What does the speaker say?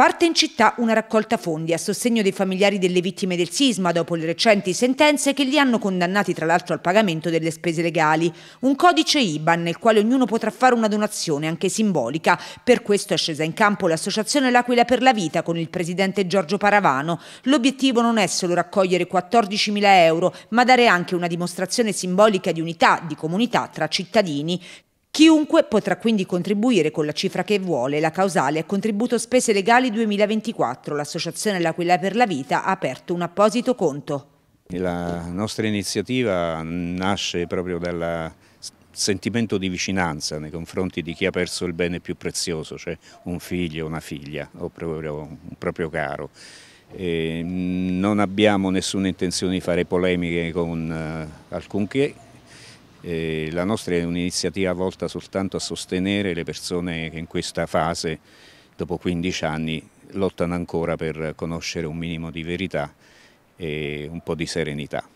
Parte in città una raccolta fondi a sostegno dei familiari delle vittime del sisma dopo le recenti sentenze che li hanno condannati tra l'altro al pagamento delle spese legali. Un codice IBAN nel quale ognuno potrà fare una donazione anche simbolica. Per questo è scesa in campo l'associazione L'Aquila per la Vita con il presidente Giorgio Paravano. L'obiettivo non è solo raccogliere 14.000 euro ma dare anche una dimostrazione simbolica di unità, di comunità tra cittadini. Chiunque potrà quindi contribuire con la cifra che vuole. La causale è contributo spese legali 2024. L'associazione L'Aquila per la Vita ha aperto un apposito conto. La nostra iniziativa nasce proprio dal sentimento di vicinanza nei confronti di chi ha perso il bene più prezioso, cioè un figlio, una figlia o proprio, un proprio caro. E non abbiamo nessuna intenzione di fare polemiche con eh, alcunché, eh, la nostra è un'iniziativa volta soltanto a sostenere le persone che in questa fase, dopo 15 anni, lottano ancora per conoscere un minimo di verità e un po' di serenità.